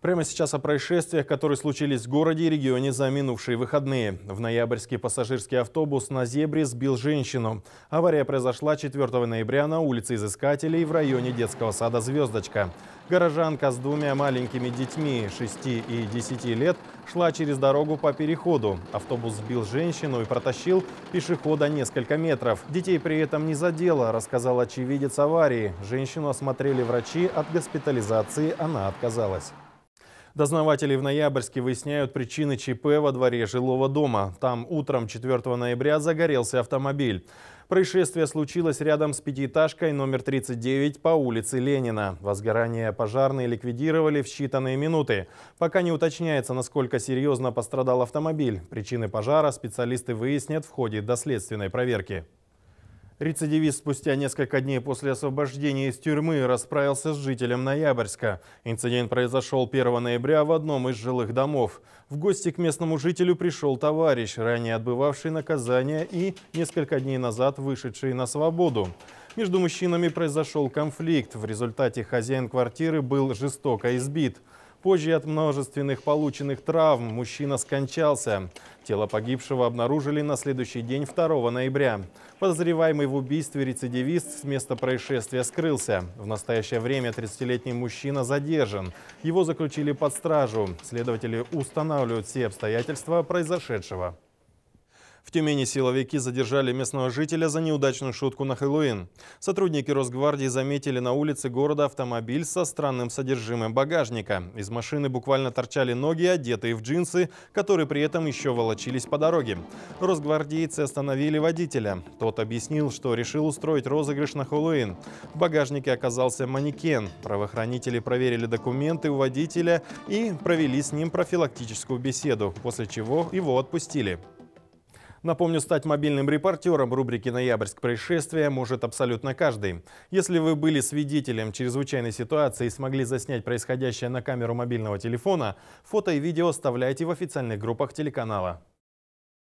Прямо сейчас о происшествиях, которые случились в городе и регионе за минувшие выходные. В ноябрьский пассажирский автобус на зебре сбил женщину. Авария произошла 4 ноября на улице Изыскателей в районе детского сада «Звездочка». Горожанка с двумя маленькими детьми 6 и 10 лет шла через дорогу по переходу. Автобус сбил женщину и протащил пешехода несколько метров. Детей при этом не задело, рассказал очевидец аварии. Женщину осмотрели врачи, от госпитализации она отказалась. Дознаватели в Ноябрьске выясняют причины ЧП во дворе жилого дома. Там утром 4 ноября загорелся автомобиль. Происшествие случилось рядом с пятиэтажкой номер 39 по улице Ленина. Возгорание пожарные ликвидировали в считанные минуты. Пока не уточняется, насколько серьезно пострадал автомобиль. Причины пожара специалисты выяснят в ходе доследственной проверки. Рецидивист спустя несколько дней после освобождения из тюрьмы расправился с жителем Ноябрьска. Инцидент произошел 1 ноября в одном из жилых домов. В гости к местному жителю пришел товарищ, ранее отбывавший наказание и несколько дней назад вышедший на свободу. Между мужчинами произошел конфликт. В результате хозяин квартиры был жестоко избит. Позже от множественных полученных травм мужчина скончался. Тело погибшего обнаружили на следующий день 2 ноября. Подозреваемый в убийстве рецидивист с места происшествия скрылся. В настоящее время 30-летний мужчина задержан. Его заключили под стражу. Следователи устанавливают все обстоятельства произошедшего. В Тюмени силовики задержали местного жителя за неудачную шутку на Хэллоуин. Сотрудники Росгвардии заметили на улице города автомобиль со странным содержимым багажника. Из машины буквально торчали ноги, одетые в джинсы, которые при этом еще волочились по дороге. Росгвардейцы остановили водителя. Тот объяснил, что решил устроить розыгрыш на Хэллоуин. В багажнике оказался манекен. Правоохранители проверили документы у водителя и провели с ним профилактическую беседу, после чего его отпустили. Напомню, стать мобильным репортером рубрики «Ноябрьск. Происшествия» может абсолютно каждый. Если вы были свидетелем чрезвычайной ситуации и смогли заснять происходящее на камеру мобильного телефона, фото и видео оставляйте в официальных группах телеканала.